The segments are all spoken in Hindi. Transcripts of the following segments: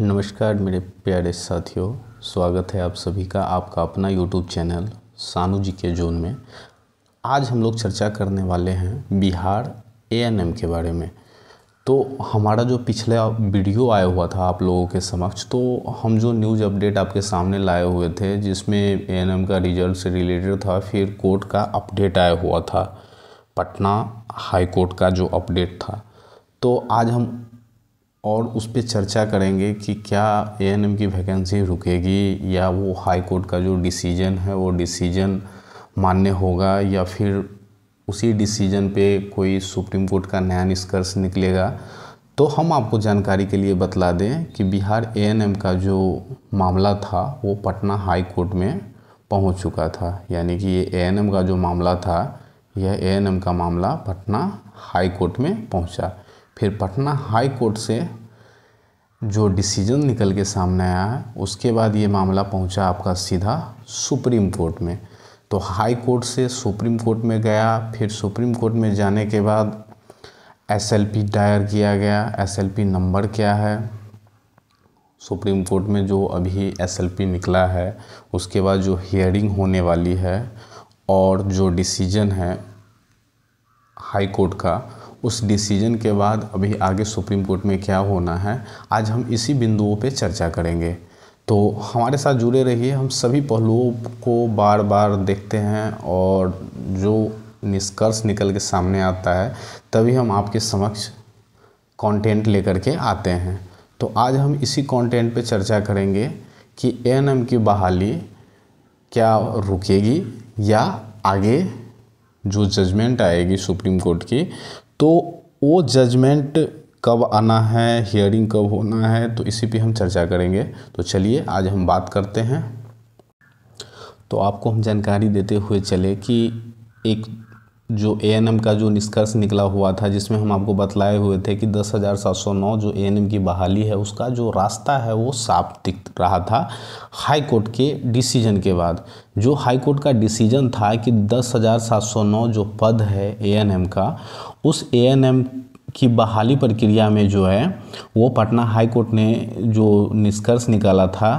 नमस्कार मेरे प्यारे साथियों स्वागत है आप सभी का आपका अपना यूट्यूब चैनल सानू जी के जोन में आज हम लोग चर्चा करने वाले हैं बिहार ए के बारे में तो हमारा जो पिछला वीडियो आया हुआ था आप लोगों के समक्ष तो हम जो न्यूज़ अपडेट आपके सामने लाए हुए थे जिसमें ए का रिजल्ट से रिलेटेड था फिर कोर्ट का अपडेट आया हुआ था पटना हाई कोर्ट का जो अपडेट था तो आज हम और उस पर चर्चा करेंगे कि क्या ए एन एम की वैकेंसी रुकेगी या वो हाई कोर्ट का जो डिसीजन है वो डिसीजन मान्य होगा या फिर उसी डिसीजन पे कोई सुप्रीम कोर्ट का नया निष्कर्ष निकलेगा तो हम आपको जानकारी के लिए बतला दें कि बिहार ए का जो मामला था वो पटना हाई कोर्ट में पहुंच चुका था यानी कि ये ए का जो मामला था यह ए का मामला पटना हाई कोर्ट में पहुंचा फिर पटना हाई कोर्ट से जो डिसीजन निकल के सामने आया है उसके बाद ये मामला पहुंचा आपका सीधा सुप्रीम कोर्ट में तो हाई कोर्ट से सुप्रीम कोर्ट में गया फिर सुप्रीम कोर्ट में जाने के बाद एस दायर किया गया एस नंबर क्या है सुप्रीम कोर्ट में जो अभी एस निकला है उसके बाद जो हियरिंग होने वाली है और जो डिसीजन है हाई कोर्ट का उस डिसीजन के बाद अभी आगे सुप्रीम कोर्ट में क्या होना है आज हम इसी बिंदुओं पे चर्चा करेंगे तो हमारे साथ जुड़े रहिए हम सभी पहलुओं को बार बार देखते हैं और जो निष्कर्ष निकल के सामने आता है तभी हम आपके समक्ष कंटेंट लेकर के आते हैं तो आज हम इसी कंटेंट पे चर्चा करेंगे कि ए की बहाली क्या रुकेगी या आगे जो जजमेंट आएगी सुप्रीम कोर्ट की तो वो जजमेंट कब आना है हियरिंग कब होना है तो इसी पे हम चर्चा करेंगे तो चलिए आज हम बात करते हैं तो आपको हम जानकारी देते हुए चले कि एक जो ए का जो निष्कर्ष निकला हुआ था जिसमें हम आपको बतलाए हुए थे कि 10,709 जो ए की बहाली है उसका जो रास्ता है वो साफ दिख रहा था हाई कोर्ट के डिसीजन के बाद जो हाई कोर्ट का डिसीजन था कि 10,709 जो पद है ए का उस ए की बहाली प्रक्रिया में जो है वो पटना हाई कोर्ट ने जो निष्कर्ष निकाला था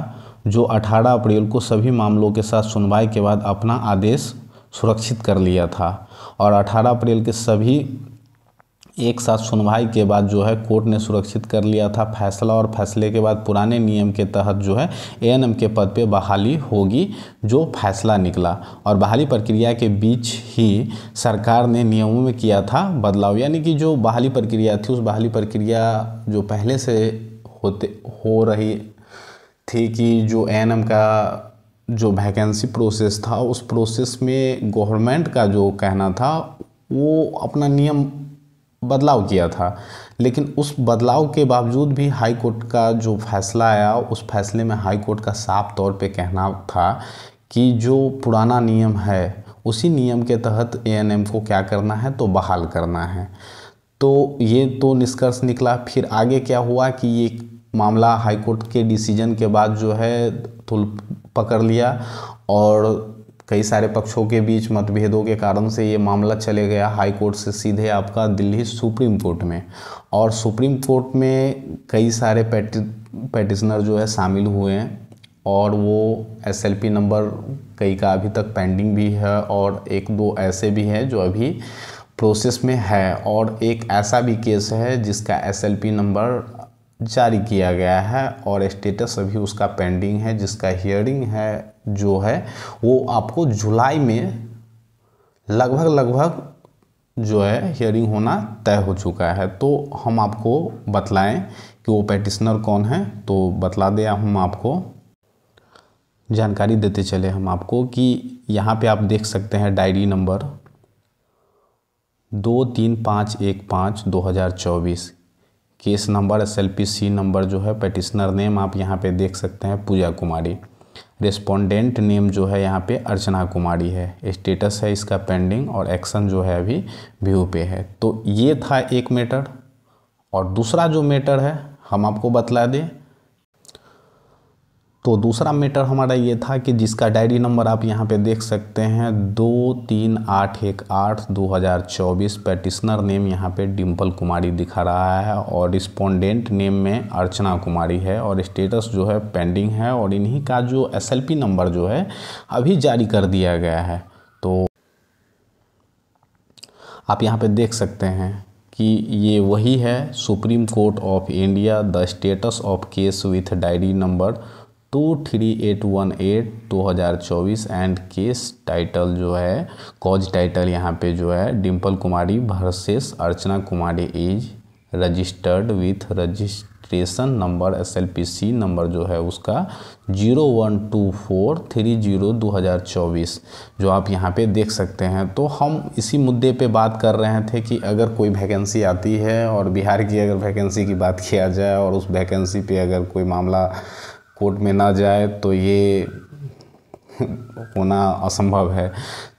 जो 18 अप्रैल को सभी मामलों के साथ सुनवाई के बाद अपना आदेश सुरक्षित कर लिया था और 18 अप्रैल के सभी एक साथ सुनवाई के बाद जो है कोर्ट ने सुरक्षित कर लिया था फैसला और फैसले के बाद पुराने नियम के तहत जो है एएनएम के पद पे बहाली होगी जो फैसला निकला और बहाली प्रक्रिया के बीच ही सरकार ने नियमों में किया था बदलाव यानी कि जो बहाली प्रक्रिया थी उस बहाली प्रक्रिया जो पहले से होते हो रही थी कि जो एएनएम का जो वैकेंसी प्रोसेस था उस प्रोसेस में गवर्नमेंट का जो कहना था वो अपना नियम बदलाव किया था लेकिन उस बदलाव के बावजूद भी हाई कोर्ट का जो फैसला आया उस फैसले में हाई कोर्ट का साफ तौर पे कहना था कि जो पुराना नियम है उसी नियम के तहत ए को क्या करना है तो बहाल करना है तो ये तो निष्कर्ष निकला फिर आगे क्या हुआ कि ये मामला हाईकोर्ट के डिसीजन के बाद जो है पकड़ लिया और कई सारे पक्षों के बीच मतभेदों के कारण से ये मामला चले गया हाई कोर्ट से सीधे आपका दिल्ली सुप्रीम कोर्ट में और सुप्रीम कोर्ट में कई सारे पेटि पेटिशनर जो है शामिल हुए हैं और वो एस नंबर कई का अभी तक पेंडिंग भी है और एक दो ऐसे भी हैं जो अभी प्रोसेस में है और एक ऐसा भी केस है जिसका एस नंबर जारी किया गया है और स्टेटस अभी उसका पेंडिंग है जिसका हियरिंग है जो है वो आपको जुलाई में लगभग लगभग जो है हियरिंग होना तय हो चुका है तो हम आपको बतलाएं कि वो पेटिशनर कौन है तो बतला दें हम आपको जानकारी देते चले हम आपको कि यहाँ पे आप देख सकते हैं डायरी नंबर दो तीन पाँच एक पाँच दो हज़ार चौबीस case number S L P C number जो है पेटिशनर नेम आप यहाँ पे देख सकते हैं पूजा कुमारी रेस्पोंडेंट नेम जो है यहाँ पे अर्चना कुमारी है स्टेटस है इसका पेंडिंग और एक्शन जो है अभी व्यू पे है तो ये था एक मैटर और दूसरा जो मैटर है हम आपको बतला दें तो दूसरा मैटर हमारा ये था कि जिसका डायरी नंबर आप यहाँ पे देख सकते हैं दो तीन आठ एक आठ दो हज़ार चौबीस पेटिशनर नेम यहाँ पे डिम्पल कुमारी दिखा रहा है और रिस्पोंडेंट नेम में अर्चना कुमारी है और स्टेटस जो है पेंडिंग है और इन्हीं का जो एस नंबर जो है अभी जारी कर दिया गया है तो आप यहाँ पर देख सकते हैं कि ये वही है supreme court of India the status of case with diary number two three eight one eight दो हज़ार चौबीस एंड केस टाइटल जो है कॉज टाइटल यहाँ पे जो है Dimple Kumari versus Archana Kumari is registered with registration number S L P C number जो है उसका zero one two four three zero दो हज़ार चौबीस जो आप यहाँ पे देख सकते हैं तो हम इसी मुद्दे पे बात कर रहे थे कि अगर कोई वैकेंसी आती है और बिहार की अगर वैकेंसी की बात किया जाए और उस वैकेंसी पे अगर कोई मामला कोर्ट में ना जाए तो ये होना असंभव है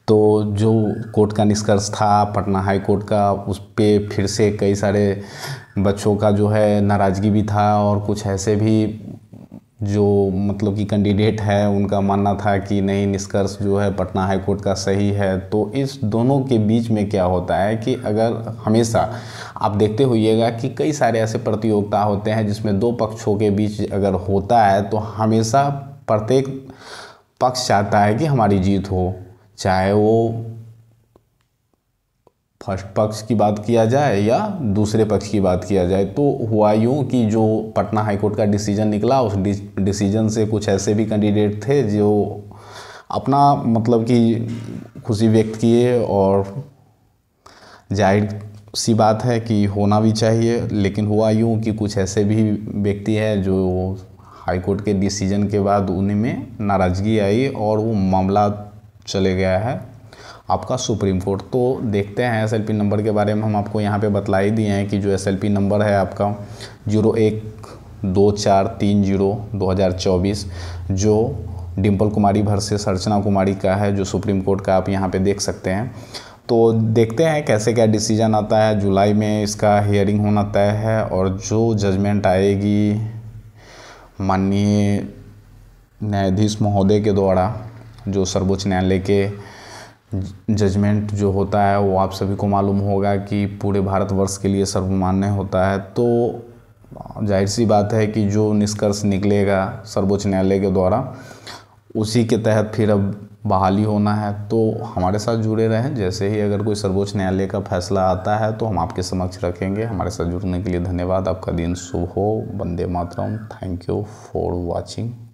तो जो कोर्ट का निष्कर्ष था पटना हाई कोर्ट का उस पर फिर से कई सारे बच्चों का जो है नाराज़गी भी था और कुछ ऐसे भी जो मतलब कि कैंडिडेट है उनका मानना था कि नहीं निष्कर्ष जो है पटना हाई कोर्ट का सही है तो इस दोनों के बीच में क्या होता है कि अगर हमेशा आप देखते होइएगा कि कई सारे ऐसे प्रतियोगिता होते हैं जिसमें दो पक्षों के बीच अगर होता है तो हमेशा प्रत्येक पक्ष चाहता है कि हमारी जीत हो चाहे वो फर्स्ट पक्ष की बात किया जाए या दूसरे पक्ष की बात किया जाए तो हुआ यूँ कि जो पटना हाईकोर्ट का डिसीजन निकला उस डिसीजन से कुछ ऐसे भी कैंडिडेट थे जो अपना मतलब कि खुशी व्यक्त किए और जाहिर सी बात है कि होना भी चाहिए लेकिन हुआ यूँ कि कुछ ऐसे भी व्यक्ति है जो हाईकोर्ट के डिसीजन के बाद उन्हीं में नाराज़गी आई और वो मामला चले गया है आपका सुप्रीम कोर्ट तो देखते हैं एस नंबर के बारे में हम आपको यहाँ पे बतला ही दिए हैं कि जो एस नंबर है आपका जीरो एक दो चार तीन जीरो दो हज़ार चौबीस जो डिम्पल कुमारी से अर्चना कुमारी का है जो सुप्रीम कोर्ट का आप यहाँ पे देख सकते हैं तो देखते हैं कैसे क्या डिसीजन आता है जुलाई में इसका हियरिंग होना तय है और जो जजमेंट आएगी माननीय न्यायाधीश महोदय के द्वारा जो सर्वोच्च न्यायालय के जजमेंट जो होता है वो आप सभी को मालूम होगा कि पूरे भारतवर्ष के लिए सर्वमान्य होता है तो जाहिर सी बात है कि जो निष्कर्ष निकलेगा सर्वोच्च न्यायालय के द्वारा उसी के तहत फिर अब बहाली होना है तो हमारे साथ जुड़े रहें जैसे ही अगर कोई सर्वोच्च न्यायालय का फैसला आता है तो हम आपके समक्ष रखेंगे हमारे साथ जुड़ने के लिए धन्यवाद आपका दिन शुभ हो Vande Mataram thank you for watching